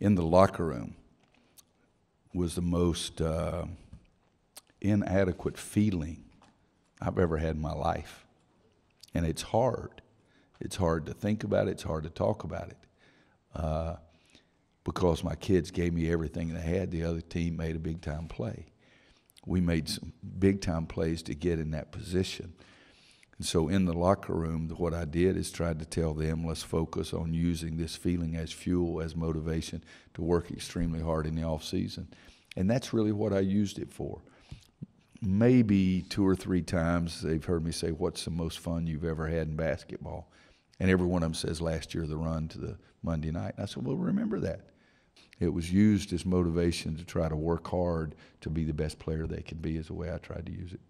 in the locker room was the most uh, inadequate feeling I've ever had in my life. And it's hard. It's hard to think about it, it's hard to talk about it. Uh, because my kids gave me everything they had, the other team made a big time play. We made some big time plays to get in that position. And so in the locker room, what I did is tried to tell them, let's focus on using this feeling as fuel, as motivation to work extremely hard in the off season. And that's really what I used it for. Maybe two or three times they've heard me say, What's the most fun you've ever had in basketball? And every one of them says, Last year, the run to the Monday night. And I said, Well, remember that. It was used as motivation to try to work hard to be the best player they can be, is the way I tried to use it.